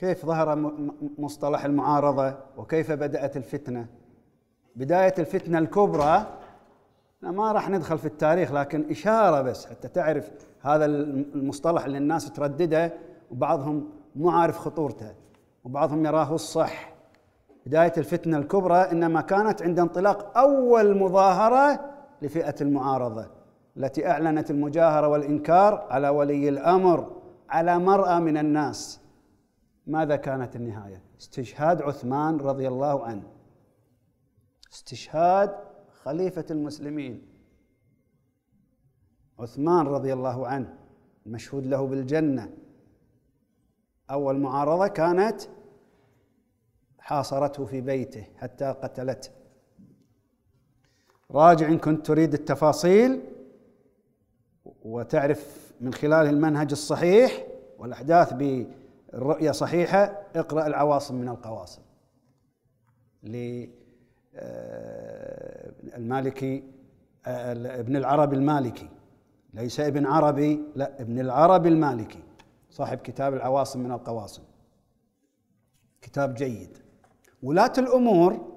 كيف ظهر مصطلح المعارضة وكيف بدأت الفتنة بداية الفتنة الكبرى ما راح ندخل في التاريخ لكن إشارة بس حتى تعرف هذا المصطلح اللي الناس تردده وبعضهم مو عارف خطورته وبعضهم يراه الصح بداية الفتنة الكبرى إنما كانت عند انطلاق أول مظاهرة لفئة المعارضة التي أعلنت المجاهرة والإنكار على ولي الأمر على مرأى من الناس ماذا كانت النهاية استشهاد عثمان رضي الله عنه استشهاد خليفة المسلمين عثمان رضي الله عنه المشهود له بالجنة أول معارضة كانت حاصرته في بيته حتى قتلته راجع إن كنت تريد التفاصيل وتعرف من خلال المنهج الصحيح والأحداث الرؤية صحيحة اقرأ العواصم من القواصم للمالكي آه، آه، ابن العربي المالكي ليس ابن عربي لا ابن العربي المالكي صاحب كتاب العواصم من القواصم كتاب جيد ولاة الأمور